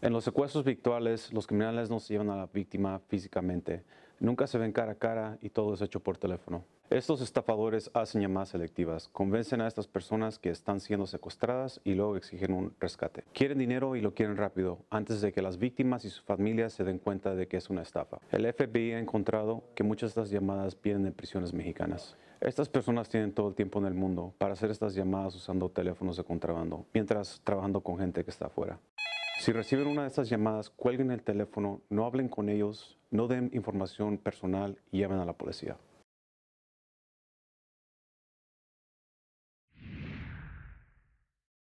En los secuestros virtuales, los criminales no se llevan a la víctima físicamente. Nunca se ven cara a cara y todo es hecho por teléfono. Estos estafadores hacen llamadas selectivas, convencen a estas personas que están siendo secuestradas y luego exigen un rescate. Quieren dinero y lo quieren rápido, antes de que las víctimas y sus familias se den cuenta de que es una estafa. El FBI ha encontrado que muchas de estas llamadas vienen de prisiones mexicanas. Estas personas tienen todo el tiempo en el mundo para hacer estas llamadas usando teléfonos de contrabando, mientras trabajando con gente que está afuera. Si reciben una de estas llamadas, cuelguen el teléfono, no hablen con ellos, no den información personal y llamen a la policía.